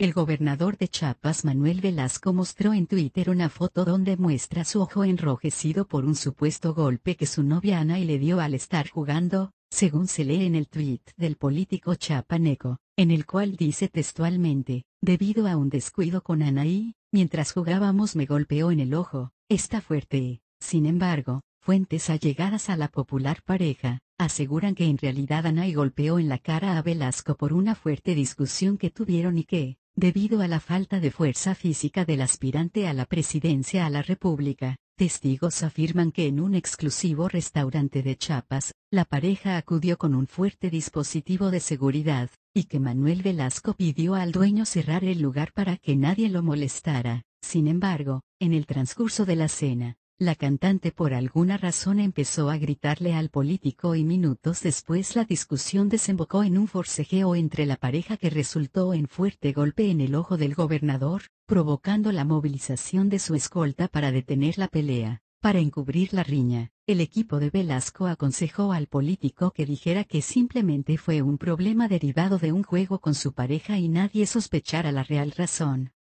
El gobernador de Chiapas Manuel Velasco mostró en Twitter una foto donde muestra su ojo enrojecido por un supuesto golpe que su novia Ana y le dio al estar jugando, según se lee en el tweet del político chapaneco, en el cual dice textualmente, debido a un descuido con Anaí, mientras jugábamos me golpeó en el ojo, está fuerte. Sin embargo, fuentes allegadas a la popular pareja, aseguran que en realidad Ana golpeó en la cara a Velasco por una fuerte discusión que tuvieron y que, debido a la falta de fuerza física del aspirante a la presidencia a la República. Testigos afirman que en un exclusivo restaurante de chapas, la pareja acudió con un fuerte dispositivo de seguridad, y que Manuel Velasco pidió al dueño cerrar el lugar para que nadie lo molestara. Sin embargo, en el transcurso de la cena, la cantante por alguna razón empezó a gritarle al político y minutos después la discusión desembocó en un forcejeo entre la pareja que resultó en fuerte golpe en el ojo del gobernador, provocando la movilización de su escolta para detener la pelea. Para encubrir la riña, el equipo de Velasco aconsejó al político que dijera que simplemente fue un problema derivado de un juego con su pareja y nadie sospechara la real razón.